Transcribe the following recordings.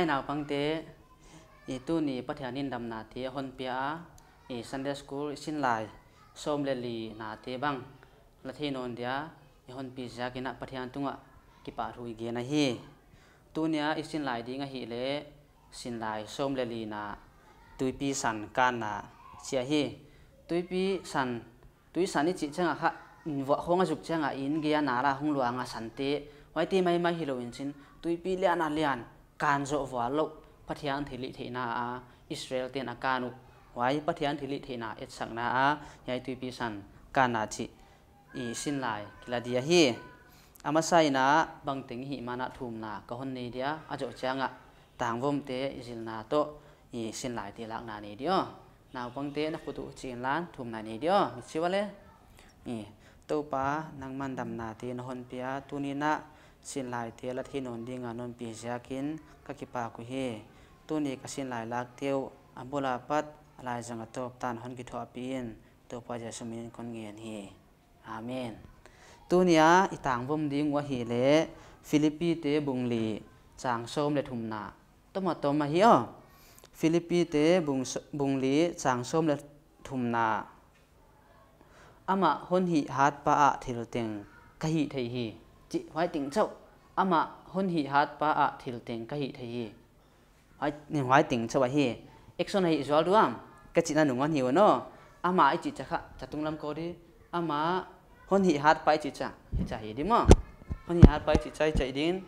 mai nào bằng thế, thì tu ni bắt hiền in đầm nà thì hôn pia ý Sunday school xin lại xôm lê lì nà thế bằng, là thi nôn dia ý hôn pi giá kia nà bắt hiền tung ạ kí bà rùi ghê nà hi tu nia ý xin lại đi ngà hi lê xin lại xôm lê lì nà tui pi sàn can nà chia hi tui pi sàn tui sàn ý chị chăng ạ hạ vợ không dục chăng ạ in ghê nà ra hung loa ngà sàn tế vậy thì mai mai hilo in chin tui pi lian a lian การโจวาลกพัทยานทิลิเทนาอิสราเอลเตนอาการุไว้พัทยานทิลิเทนาเอ็ดสังนาอยายตุยปีสันกานาจิอีสินลายกิลาดียฮีอามาไซนะบังติงหิมานะทุมนากะฮอนนีเดียอาจจังอะต่างวมเตอิจิลนาโตอีสินลายตีลักนานีเดียนาวบังเตนักปุตุจีนล้านทุมนานีเดียมิชิวะเลนี่ตัวป้านังมันดำนาตีนฮอนเปียตุนีนะ sin lai te la thin on ding anon pi zakin ka ki pa ku hi tu ni ka sin lai lak teu abola pat lai zanga top tan hon ki tho pin to pa ja sumin kon ngian hi amen tu nia i tang bom ding wa hi le philippi te bung li chang som le thum na to ma to ma hi o philippi te bung bùng lì, chang sôm le thum na ama hon hi hat pa a thil teng ka hi thei hi chị hoài tình châu ama hun hi hat pa a thil teng ka hi thei hi hoài ni hoài tình châu hi action hi zual duam ka chị na nungon hi no ama ai chị chakha chatung lam ko ri ama hun hi hat pa chị cha hi cha hi di ma hun hi hat pa chị chai chai din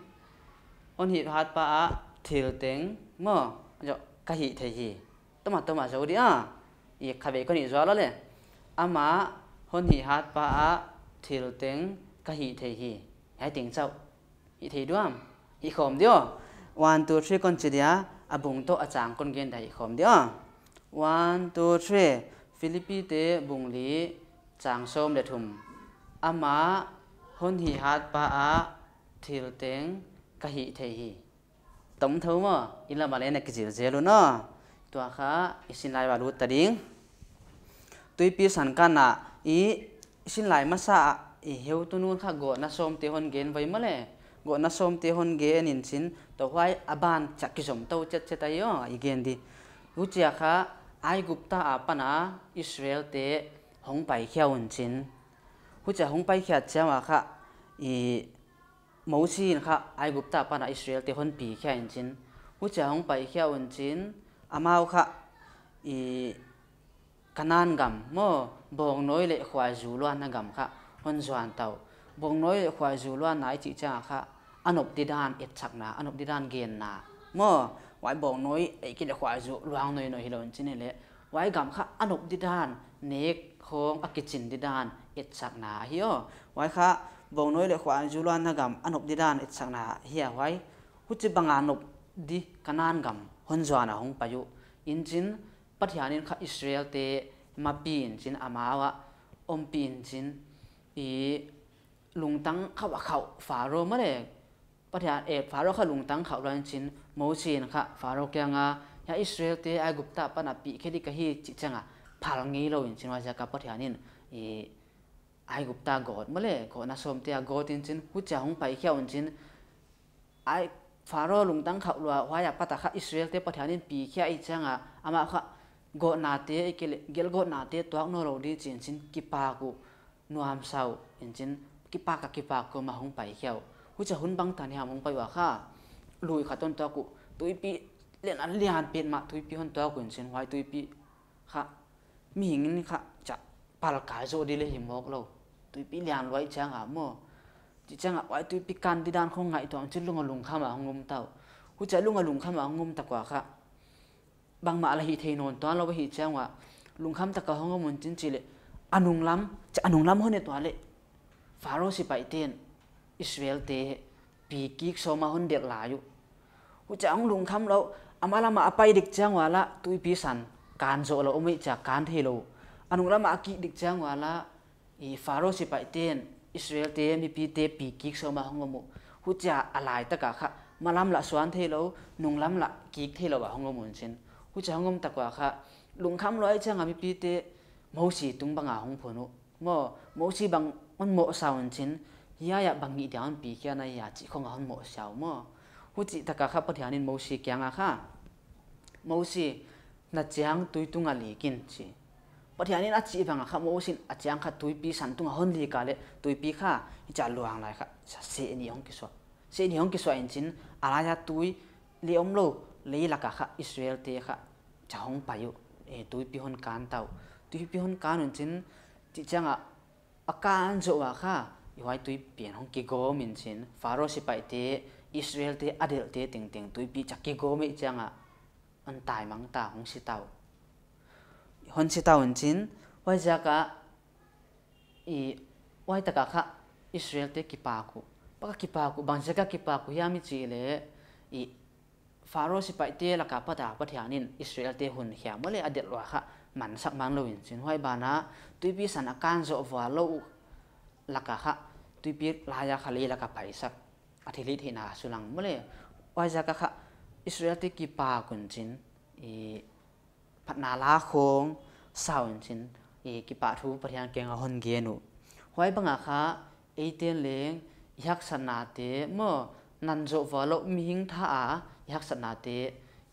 hun hi hat pa a thil teng ma jo ka hi thei hi toma toma zo đi à ye khabe ko ni zual le ama hun hi hát ba a thil teng ka hi thei hi hãy tiếng sau ý thì đúng không ý khom đi one two three con chỉ dia à bùng to à chàng con gen đại khom đi one two three Philippines tế bùng lý chàng xôm để thùng ama à, hôn hi hát ba á thiểu tiếng cái hi thầy hi tổng thấu mà in là bà lên cái gì dễ luôn đó tua khá xin lại bà lút ta điên tuy pi sẵn can à ý xin lại mà sao? heu tu nun kha go na som te hon gen vai male go na som te hon gen in chin to hwai aban chaki som to chet chet ayo i gen di hu chia kha ai gupta apana israel te hong pai khia un chin hu cha hong pai khia cha ma kha i mẫu xin kha ai gục ta pana Israel thì hôn bì khia in chín hú chả hông bay khia in chín amao kha i kanan gam mo bong nói lệ khoa dù loan na gam kha on zuan tàu bong nói khoai dù loan nái chị cha khá anh ốp đi đan ít chắc na anh ốp đi đan ghiền na mơ wai bong nói ấy kia khoai dù loan nói nói hilon chín này wai gam khá anh ốp đi đan nét khong akichin đi đan ít chắc na hiyo wai khá bong nói lại khoai dù loan na gam anh ốp đi đan ít chắc na hiya wai hút chỉ bằng anh ốp đi kanan gam hon zuan na hong payu in chín bắt hianin khá Israel te ma pin chín amawa om pin chín ý lùng tăng khảo à khảo phá rô mà đấy bắt hiện ế phá rô khảo lùng tăng khảo đoàn chín mẫu chín khả phá kia ngà nhà Israel tế ai gục ta bắt nạp bị khi đi cái hi chị chăng à phá nghĩ lâu in chín hoa gia cặp ai gục ta gót mà đấy gót na xôm tế à gót in chín hút chả hông phải khéo in chín ai lùng tăng khảo loa hoa nhà bắt ta khả Israel tế bắt hiện in bị khi ai à ama khả gót na tế cái gel gót na tế toạc nô lâu đi chín chín kipa cụ นัวหามเศร้าเอ็นจินกิปากกิปากก็มาหงไปเขียวหณจะหุ่นบังตานีหามหงไปว่าข้าลุยขัดต้นตัวกูตุยปีเลยนอันเลียนเป็นมาตุยปีห่นตัวกูเอ็นจินไว้ตุยปีข้ามีหิงนี่ข้าจะปาลกายโซดีเลยหิมอกเราตุยปีเลียนไว้เช้งหามโมจิเชงหาะไว้ตุยปีการดีดานคงไงตัวจินลุงอลุงข้ามาหงมเต่าหณจะลุงอลุงข้ามาหงมตะกว่าข้าบางมาอะไรฮีเทนนตอนเราไปฮีเช้งว่าลุงข้ามตะกว่าหงงมนจินจิเลย anung lam cha anung lam hone to le faro si pai ten israel te pi ki so ma hun dek la yu hu cha ang lung kham lo amala ma apai dik chang wala tui pi san kan zo lo omi cha kan the lo anung lam a ki dik chang wala i faro si pai ten israel te mi pi te pi ki so ma hong mo hu cha alai ta ka kha malam la swan the lo nung lam la ki the lo ba hong mo mun chen hu cha hong ta ka kha lung kham lo ai chang ami pi te mô xì tung bằng à hong phô nụ mô mô xì bằng on mô sao an chín ya ya bằng nghĩ đàn bị kia này ya chỉ không on mô sao mô hú chỉ tất cả khắp bất hiền mô xì kia ngà khá mô xì na chiang tui tung à lì kinh chỉ bất hiền à chỉ bằng à khá mô xin à chiang khá tui pi san tung à hôn lì cả lệ tui pi khá chả luang lại khá sẽ sẽ ni hong kia suat sẽ ni hong kia suat an chín à la ya tui li om lô lấy là cả khá Israel thế khá chả hong payu e tui pi hôn can tao tui pi hon kan un chin ti changa akan zo wa kha ihwai tui pian hong ki go min chin faro si pai te israel te adel te ting ting tui pi chak ki go mi changa an tai mang ta hong si tao hon si tao un chin wai ja ka i wai ta ka kha israel te ki pa ku pa ki pa ku bang ja ka ki pa ku ya mi chi le i faro si pai te la ka pa ta pa thianin israel te hun hiam le adel wa kha มันสักมังเราอินสินห้อยบานะตุยปีสันอาการจะว่าเราลักกะฮะตุยปีลายาคาลีลักกะไปสักอาทิตย์ที่น่าสุลังเมื่อว่าจะกะฮะอิสราเอลที่กีปากุนจินอีพัฒนาลาคงสาวอินจินอีกีปาทูปริยังเกงฮอนเกนุห้อยบังอาคาเอเตียนเลงยักษนาเตเมื่อนันจะว่าเรามีหิงท่ายักษนาเต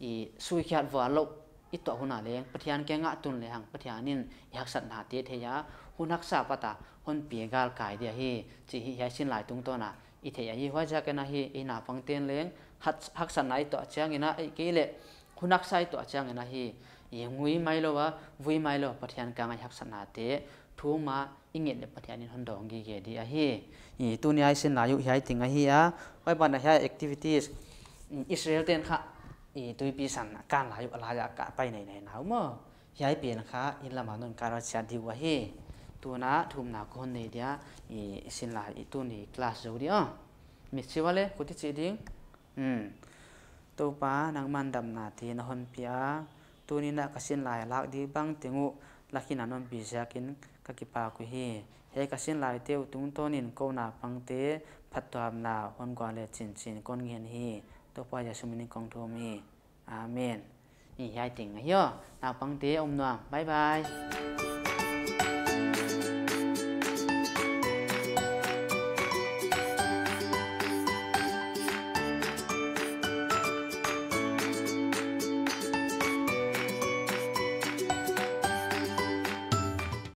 อีสุยขัดว่าเราอิตัวหุนาเลงปฏิญาณแกงะตุนเลยังปฏิญาณนินอยักษ์สันหาเตียเทียหุนักษาปตาหุนเปียกาลกายเดียหีจีหียาชินไหลตรงตัวนะอิเทียหีว่าจะกันนะฮีอินาฟังเตียนเลงหัดหักสันไอตัวเชียงอินาไอเกลเลหุนักษาตัวเชียงอินาหียังวิไมโลวะวิไมโลปฏิญาณแกงะอยักษ์สันหาเตทูมาอิงเงินปฏิญาณนินหุนดองกีเกดียหีอีตุนยาชินไหลอยู่ยาติงหฮีอ่ะไว้บันนะฮีแอคทิวิตี้อิสราเอลเตียนค่ะ i tui pi san kan la yu la cả ka pai nei nào mà, mo biến pi na kha in la ma non ka ra cha di wa hi tu na thum na ko nei dia i sin la tu ni class zo dia mình chi wale ko ti chi ding hm to pa nang man dam na ti na hon pia tu ni na ka sin la la di bang tengu laki na non pi ja kin ka cái, pa ku hi he ka sin la te u tung to nin ko na pang te phat tu ham na hon gwa le chin chin kon ngien hi tôi qua giờ sum mình con thua mi amen nhị hai tỉnh nhớ nào bằng tế ông nọ bye bye